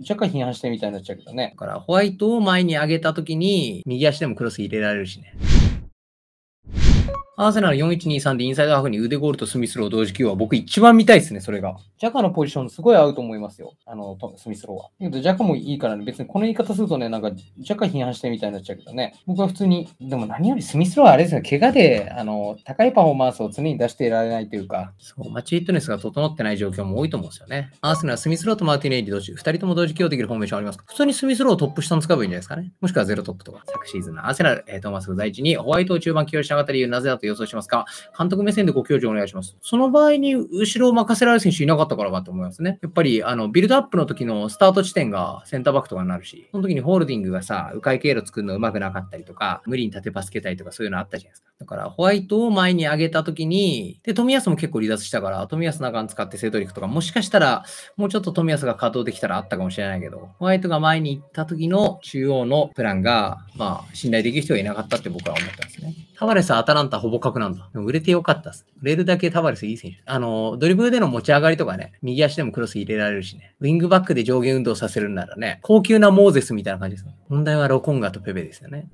若干批判してみたいになっちゃうけどね。だからホワイトを前に上げた時に右足でもクロス入れられるしね。アーセナル4123でインサイドハーフに腕ゴールとスミスロー同時起用は僕一番見たいですね、それが。ジャカのポジションすごい合うと思いますよ、あの、スミスローは。けど、ジャカもいいからね、別にこの言い方するとね、なんか、ジャカ批判してみたいになっちゃうけどね。僕は普通に、でも何よりスミスローはあれですよ、怪我で、あの、高いパフォーマンスを常に出していられないというか、そう、マッチフィットネスが整ってない状況も多いと思うんですよね。アーセナル、スミスローとマーティネイリ同士、ち、2人とも同時起用できるフォーメーションありますか普通にスミスローをトップ下に使えばいいんじゃないですかね。もしくはゼロトップとか。昨シーズンのアーセナル、えトーマス第一にホワイトを中盤起用しなかった理由、なぜだと予想しますか監督目線でご教授お願いします。その場合に後ろを任せられる選手いなかったからかと思いますね。やっぱりあのビルドアップの時のスタート地点がセンターバックとかになるし、その時にホールディングがさ、迂回経路作るの上手くなかったりとか、無理に縦パスけたりとかそういうのあったじゃないですか。だからホワイトを前に上げたときに、で、富安も結構離脱したから、富安中使ってセドリックとか、もしかしたらもうちょっと富安が稼働できたらあったかもしれないけど、ホワイトが前に行った時の中央のプランが、まあ、信頼できる人がいなかったって僕は思ったんですね。タバレス、アタランタほぼ確なんだ。でも売れてよかったっす。売れるだけタバレスいい選手。あの、ドリブルでの持ち上がりとかね、右足でもクロス入れられるしね、ウィングバックで上下運動させるんならね、高級なモーゼスみたいな感じです。問題はロコンガとペペですよね。